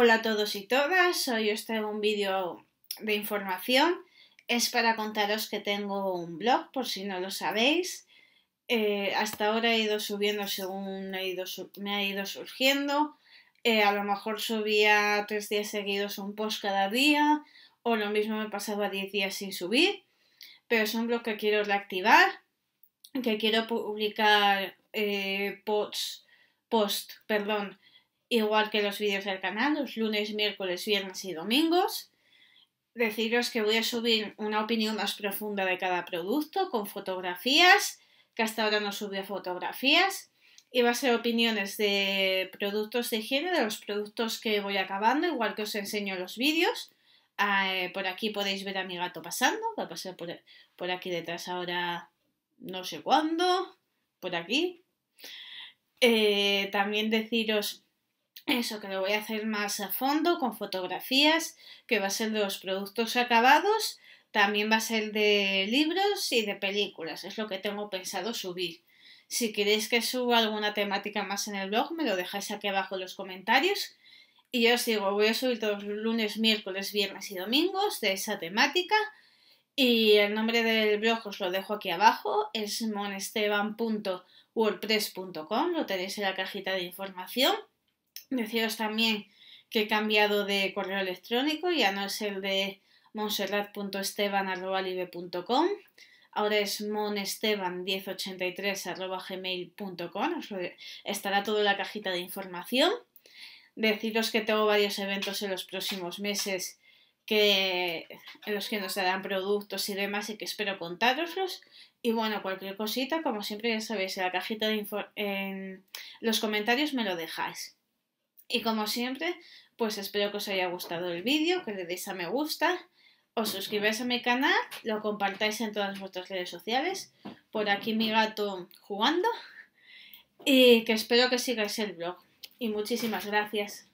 Hola a todos y todas, hoy os traigo un vídeo de información. Es para contaros que tengo un blog, por si no lo sabéis. Eh, hasta ahora he ido subiendo según me ha ido surgiendo. Eh, a lo mejor subía tres días seguidos un post cada día, o lo mismo me pasaba 10 días sin subir. Pero es un blog que quiero reactivar, que quiero publicar eh, posts, post, perdón, igual que los vídeos del canal, los lunes, miércoles, viernes y domingos. Deciros que voy a subir una opinión más profunda de cada producto con fotografías, que hasta ahora no subía fotografías. Y va a ser opiniones de productos de higiene, de los productos que voy acabando, igual que os enseño los vídeos. Eh, por aquí podéis ver a mi gato pasando, va a pasar por, por aquí detrás ahora no sé cuándo, por aquí. Eh, también deciros eso que lo voy a hacer más a fondo con fotografías, que va a ser de los productos acabados, también va a ser de libros y de películas, es lo que tengo pensado subir. Si queréis que suba alguna temática más en el blog, me lo dejáis aquí abajo en los comentarios. Y yo os digo, voy a subir todos los lunes, miércoles, viernes y domingos de esa temática. Y el nombre del blog os lo dejo aquí abajo, es monesteban.wordpress.com, lo tenéis en la cajita de información. Deciros también que he cambiado de correo electrónico, ya no es el de monserrat.esteban.com, ahora es monesteban1083.gmail.com, estará toda la cajita de información. Deciros que tengo varios eventos en los próximos meses que, en los que nos darán productos y demás y que espero contároslos. Y bueno, cualquier cosita, como siempre ya sabéis, en la cajita de en los comentarios me lo dejáis. Y como siempre, pues espero que os haya gustado el vídeo, que le deis a me gusta, os suscribáis a mi canal, lo compartáis en todas vuestras redes sociales, por aquí mi gato jugando, y que espero que sigáis el blog. Y muchísimas gracias.